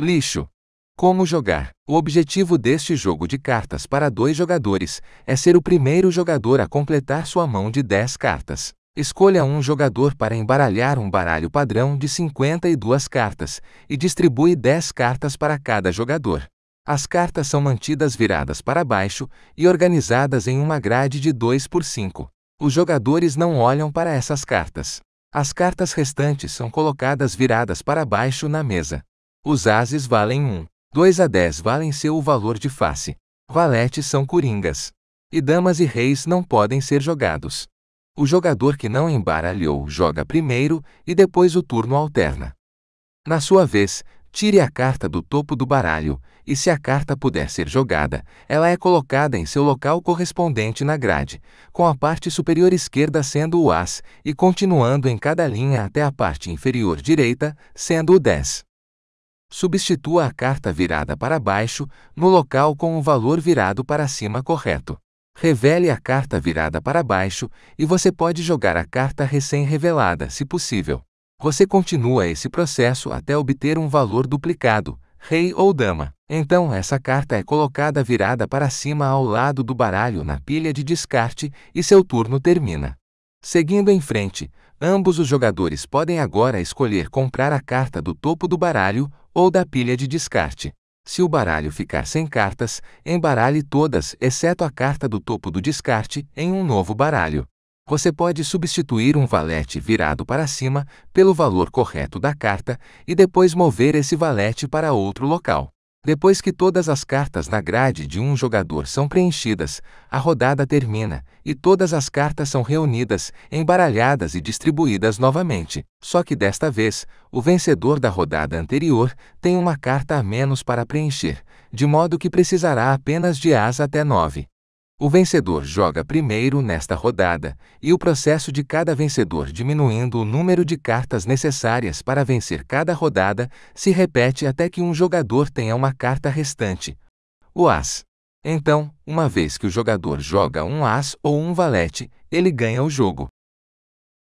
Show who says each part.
Speaker 1: Lixo. Como jogar? O objetivo deste jogo de cartas para dois jogadores é ser o primeiro jogador a completar sua mão de 10 cartas. Escolha um jogador para embaralhar um baralho padrão de 52 cartas e distribui 10 cartas para cada jogador. As cartas são mantidas viradas para baixo e organizadas em uma grade de 2 por 5. Os jogadores não olham para essas cartas. As cartas restantes são colocadas viradas para baixo na mesa. Os ases valem 1. 2 a 10 valem seu valor de face. Valetes são coringas. E damas e reis não podem ser jogados. O jogador que não embaralhou joga primeiro e depois o turno alterna. Na sua vez, tire a carta do topo do baralho, e se a carta puder ser jogada, ela é colocada em seu local correspondente na grade, com a parte superior esquerda sendo o As e continuando em cada linha até a parte inferior direita, sendo o 10. Substitua a carta virada para baixo no local com o valor virado para cima correto. Revele a carta virada para baixo e você pode jogar a carta recém-revelada, se possível. Você continua esse processo até obter um valor duplicado, rei ou dama. Então, essa carta é colocada virada para cima ao lado do baralho na pilha de descarte e seu turno termina. Seguindo em frente, ambos os jogadores podem agora escolher comprar a carta do topo do baralho ou da pilha de descarte. Se o baralho ficar sem cartas, embaralhe todas, exceto a carta do topo do descarte, em um novo baralho. Você pode substituir um valete virado para cima pelo valor correto da carta e depois mover esse valete para outro local. Depois que todas as cartas na grade de um jogador são preenchidas, a rodada termina e todas as cartas são reunidas, embaralhadas e distribuídas novamente. Só que desta vez, o vencedor da rodada anterior tem uma carta a menos para preencher, de modo que precisará apenas de as até nove. O vencedor joga primeiro nesta rodada, e o processo de cada vencedor diminuindo o número de cartas necessárias para vencer cada rodada se repete até que um jogador tenha uma carta restante. O As. Então, uma vez que o jogador joga um As ou um Valete, ele ganha o jogo.